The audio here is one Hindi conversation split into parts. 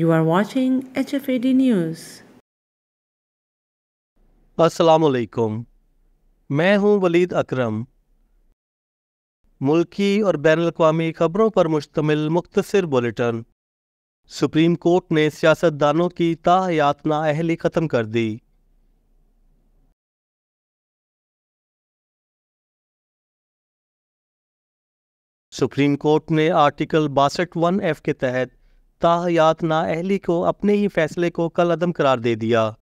You are watching HFAD News. Assalamualaikum. मैं हूं वलीद अकरम मुल्की और बैन अवी खबरों पर मुश्तमिल मुख्तर बुलेटिन सुप्रीम कोर्ट ने सियासतदानों की ताहयातना अहली ख़त्म कर दी सुप्रीम कोर्ट ने आर्टिकल बासठ वन एफ के तहत ताहयात ना अहली को अपने ही फैसले को कल अदम करार दे दिया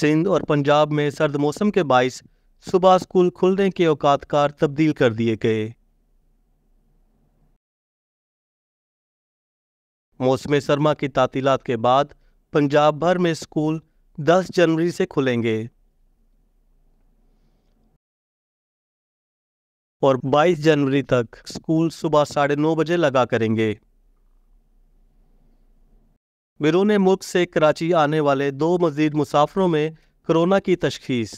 सिंध और पंजाब में सर्द मौसम के बायस सुबह स्कूल खुलने के औकात कार तब्दील कर दिए गए मौसम सरमा की तातीलत के बाद पंजाब भर में स्कूल दस जनवरी से खुलेंगे और 22 जनवरी तक स्कूल सुबह साढ़े नौ बजे लगा करेंगे बिरूने ने मुल्क से कराची आने वाले दो मजीद मुसाफरों में कोरोना की तशखीस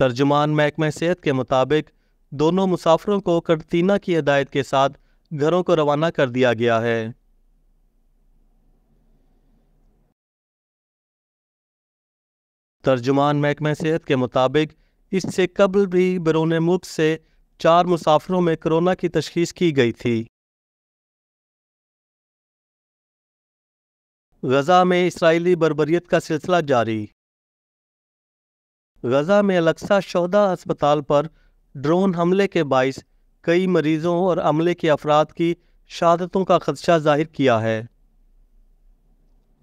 तर्जुमान महकमा सेहत के मुताबिक दोनों मुसाफरों को करतीना की हदायत के साथ घरों को रवाना कर दिया गया है तर्जुमान महकमे सेहत के मुताबिक इससे कबल भी बरून मुल्क से चार मुसाफरों में कोरोना की तशखीस की गई थी गजा में इसराइली बरबरीत का सिलसिला जारी गजा में अलक्सा शोदा अस्पताल पर ड्रोन हमले के बायस कई मरीजों और अमले के अफराद की शहादतों का खदशा जाहिर किया है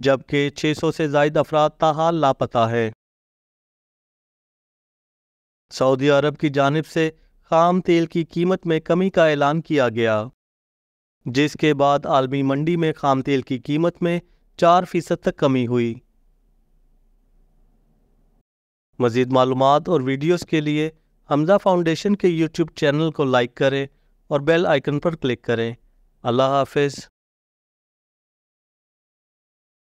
जबकि 600 से जायद अफराद ताहाल लापता है सऊदी अरब की जानब से खाम तेल की कीमत में कमी का ऐलान किया गया जिसके बाद आलमी मंडी में खाम तेल की कीमत में चार फीसद तक कमी हुई मज़ीद मालूम और वीडियोस के लिए हमजा फाउंडेशन के यूट्यूब चैनल को लाइक करें और बेल आइकन पर क्लिक करें अल्लाह हाफिज़